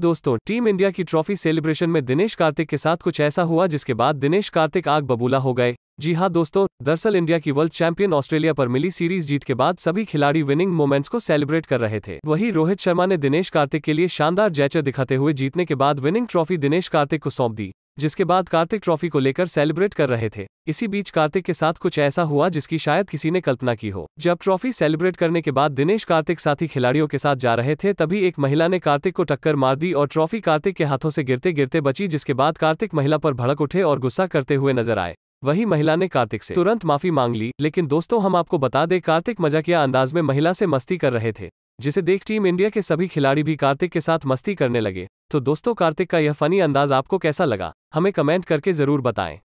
दोस्तों team India की trophy celebration में दिनेश कार्तिक के साथ कुछ ऐसा हुआ जिसके बाद दिनेश कार्तिक आग बबूला हो गए जी हां दोस्तों दरअसल इंडिया की वर्ल्ड चैंपियन ऑस्ट्रेलिया पर मिली सीरीज जीत के बाद सभी खिलाड़ी विनिंग मोमेंट्स को सेलिब्रेट कर रहे थे वहीं रोहित शर्मा ने दिनेश कार्तिक के लिए शानदार जैचर दिखाते हुए जीतने के बाद विनिंग ट्रॉफी दिनेश कार्तिक को सौंप दी जिसके बाद कार्तिक ट्रॉफी को लेकर सेलिब्रेट कर रहे थे इसी बीच कार्तिक के साथ कुछ ऐसा हुआ जिसकी शायद किसी ने कल्पना की हो जब ट्रॉफी सेलिब्रेट करने के बाद दिनेश कार्तिक साथी खिलाड़ियों के साथ जा रहे थे तभी एक महिला ने कार्तिक को टक्कर मार दी और ट्रॉफी कार्तिक के हाथों से गिरते गिरते बची जिसके बाद कार्तिक महिला पर भड़क उठे और गुस्सा करते हुए नजर आए वही महिला ने कार्तिक से तुरंत माफी मांग ली लेकिन दोस्तों हम आपको बता दें कार्तिक मजाकिया अंदाज में महिला से मस्ती कर रहे थे जिसे देख टीम इंडिया के सभी खिलाड़ी भी कार्तिक के साथ मस्ती करने लगे तो दोस्तों कार्तिक का यह फनी अंदाज आपको कैसा लगा हमें कमेंट करके जरूर बताएं